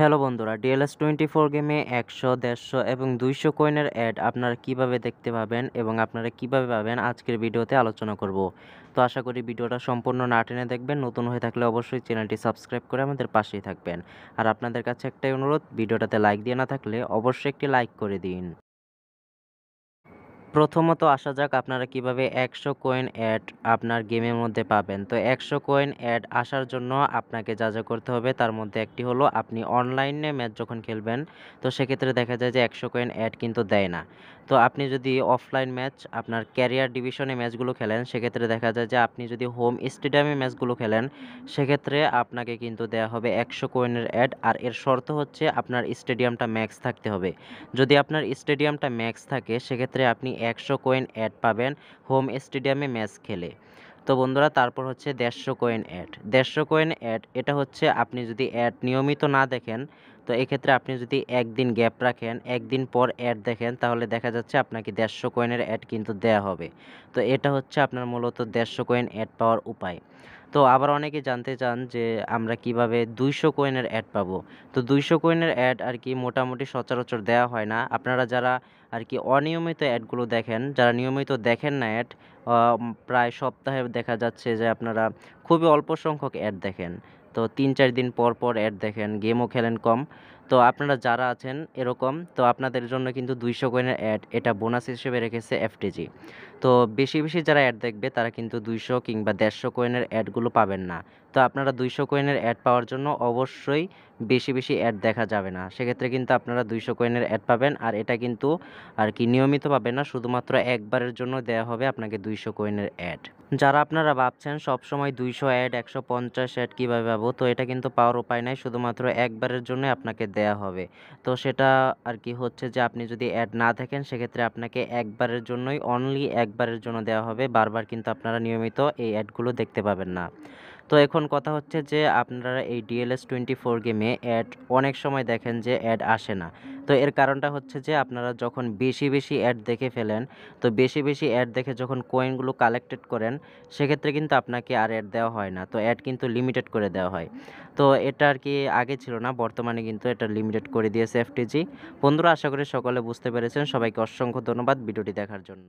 hello বন্ধুরা DLS twenty four গেমে একশো দেড়শো এবং দুইশো কয়েনের অ্যাড আপনারা কিভাবে দেখতে পাবেন এবং আপনারা কিভাবে পাবেন আজকের ভিডিওতে আলোচনা করব তো আশা করি ভিডিওটা সম্পূর্ণ না টেনে দেখবেন নতুন হয়ে থাকলে অবশ্যই চ্যানেলটি সাবস্ক্রাইব করে আমাদের পাশেই থাকবেন আর আপনাদের কাছে একটাই অনুরোধ ভিডিওটাতে লাইক দিয়ে না থাকলে অবশ্যই একটি লাইক করে দিন প্রথমত আসা যাক আপনারা কিভাবে একশো কয়েন অ্যাড আপনার গেমের মধ্যে পাবেন তো একশো কয়েন অ্যাড আসার জন্য আপনাকে যা যা করতে হবে তার মধ্যে একটি হলো আপনি অনলাইনে ম্যাচ যখন খেলবেন তো সেক্ষেত্রে দেখা যায় যে একশো কয়েন অ্যাড কিন্তু দেয় না তো আপনি যদি অফলাইন ম্যাচ আপনার ক্যারিয়ার ডিভিশনে ম্যাচগুলো খেলেন সেক্ষেত্রে দেখা যায় যে আপনি যদি হোম স্টেডিয়ামে ম্যাচগুলো খেলেন সেক্ষেত্রে আপনাকে কিন্তু দেয়া হবে একশো কোয়েনের অ্যাড আর এর শর্ত হচ্ছে আপনার স্টেডিয়ামটা ম্যাক্স থাকতে হবে যদি আপনার স্টেডিয়ামটা ম্যাক্স থাকে সেক্ষেত্রে আপনি একশো কোয়েন অ্যাড পাবেন হোম স্টেডিয়ামে ম্যাচ খেলে তো বন্ধুরা তারপর হচ্ছে দেড়শো কয়েন অ্যাড দেড়শো কয়েন অ্যাড এটা হচ্ছে আপনি যদি অ্যাড নিয়মিত না দেখেন তো এক্ষেত্রে আপনি যদি একদিন গ্যাপ রাখেন একদিন পর অ্যাড দেখেন তাহলে দেখা যাচ্ছে আপনাকে দেড়শো কয়েনের অ্যাড কিন্তু দেয়া হবে তো এটা হচ্ছে আপনার মূলত দেড়শো কয়েন অ্যাড পাওয়ার উপায় তো আবার অনেকে জানতে চান যে আমরা কিভাবে দুইশো কয়েনের অ্যাড পাবো তো দুইশো কয়েনের অ্যাড আর কি মোটামুটি সচরাচর দেওয়া হয় না আপনারা যারা আর কি অনিয়মিত অ্যাডগুলো দেখেন যারা নিয়মিত দেখেন না অ্যাড প্রায় সপ্তাহে দেখা যাচ্ছে যে আপনারা খুবই অল্প সংখ্যক অ্যাড দেখেন তো তিন চার দিন পর পর অ্যাড দেখেন গেমও খেলেন কম তো আপনারা যারা আছেন এরকম তো আপনাদের জন্য কিন্তু দুইশো কয়েনের অ্যাড এটা বোনাস হিসেবে রেখেছে এফটিজি তো বেশি বেশি যারা অ্যাড দেখবে তারা কিন্তু দুইশো কিংবা দেড়শো কয়েনের অ্যাডগুলো পাবেন না তো আপনারা দুইশো কয়েনের অ্যাড পাওয়ার জন্য অবশ্যই বেশি বেশি অ্যাড দেখা যাবে না সেক্ষেত্রে কিন্তু আপনারা দুইশো কয়েনের অ্যাড পাবেন আর এটা কিন্তু আর কি নিয়মিত পাবেন না শুধুমাত্র একবারের জন্য দেয়া হবে আপনাকে দুইশো কয়েনের অ্যাড যারা আপনারা ভাবছেন সবসময় দুইশো অ্যাড একশো পঞ্চাশ অ্যাড কীভাবে পাবো তো এটা কিন্তু পাওয়ার উপায় নাই শুধুমাত্র একবারের জন্য আপনাকে দেয়া হবে তো সেটা আর কি হচ্ছে যে আপনি যদি অ্যাড না থাকেন সেক্ষেত্রে আপনাকে একবারের জন্যই অনলি একবারের জন্য দেওয়া হবে বারবার কিন্তু আপনারা নিয়মিত এই অ্যাডগুলো দেখতে পাবেন না তো এখন কথা হচ্ছে যে আপনারা এই ডিএলএস টোয়েন্টি ফোর গেমে অ্যাড অনেক সময় দেখেন যে অ্যাড আসে না তো এর কারণটা হচ্ছে যে আপনারা যখন বেশি বেশি অ্যাড দেখে ফেলেন তো বেশি বেশি অ্যাড দেখে যখন কয়েনগুলো কালেক্টেড করেন সেক্ষেত্রে কিন্তু আপনাকে আর অ্যাড দেওয়া হয় না তো অ্যাড কিন্তু লিমিটেড করে দেওয়া হয় তো এটা আর কি আগে ছিল না বর্তমানে কিন্তু এটা লিমিটেড করে দিয়েছে এফটিজি বন্ধুরা আশা করি সকলে বুঝতে পেরেছেন সবাইকে অসংখ্য ধন্যবাদ ভিডিওটি দেখার জন্য